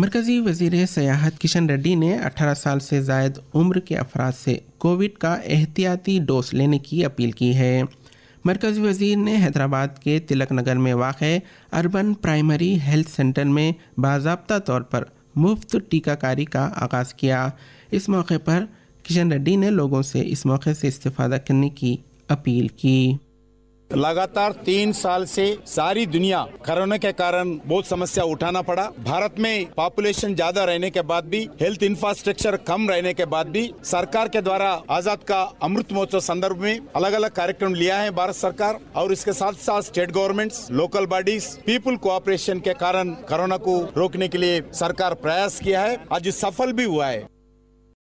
मरकज़ी वजीर सयाहत किशन रेड्डी ने 18 साल से जायद उम्र के अफराद से कोविड का एहतियाती डोज लेने की अपील की है मरकज़ी वजीर ने हैदराबाद के तिलक नगर में वाक़ अर्बन प्राइमरी हेल्थ सेंटर में बाबा तौर पर मुफ्त टीकाकारी का आगाज़ किया इस मौके पर किशन रेड्डी ने लोगों से इस मौके से इस्तः करने की अपील की लगातार तीन साल से सारी दुनिया कोरोना के कारण बहुत समस्या उठाना पड़ा भारत में पॉपुलेशन ज्यादा रहने के बाद भी हेल्थ इंफ्रास्ट्रक्चर कम रहने के बाद भी सरकार के द्वारा आजाद का अमृत महोत्सव संदर्भ में अलग अलग कार्यक्रम लिया है भारत सरकार और इसके साथ साथ state governments local bodies people cooperation के कारण कोरोना को रोकने के लिए सरकार प्रयास किया है आज सफल भी हुआ है